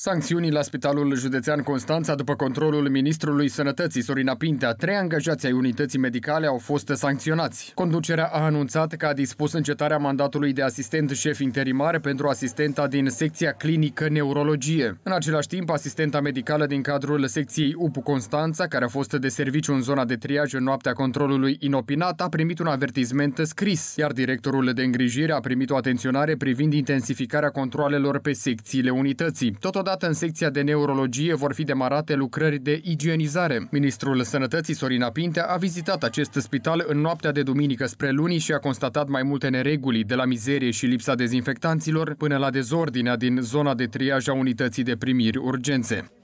Sancțiunii la Spitalul Județean Constanța după controlul Ministrului Sănătății Sorina Pintea, trei angajați ai unității medicale au fost sancționați. Conducerea a anunțat că a dispus încetarea mandatului de asistent șef interimar pentru asistenta din secția clinică neurologie. În același timp, asistenta medicală din cadrul secției UPU Constanța, care a fost de serviciu în zona de triaj în noaptea controlului inopinat, a primit un avertisment scris, iar directorul de îngrijire a primit o atenționare privind intensificarea controlelor pe secțiile unității. Totodată Odată în secția de neurologie vor fi demarate lucrări de igienizare. Ministrul Sănătății Sorina Pintea a vizitat acest spital în noaptea de duminică spre luni și a constatat mai multe nereguli, de la mizerie și lipsa dezinfectanților până la dezordinea din zona de triaj a unității de primiri urgențe.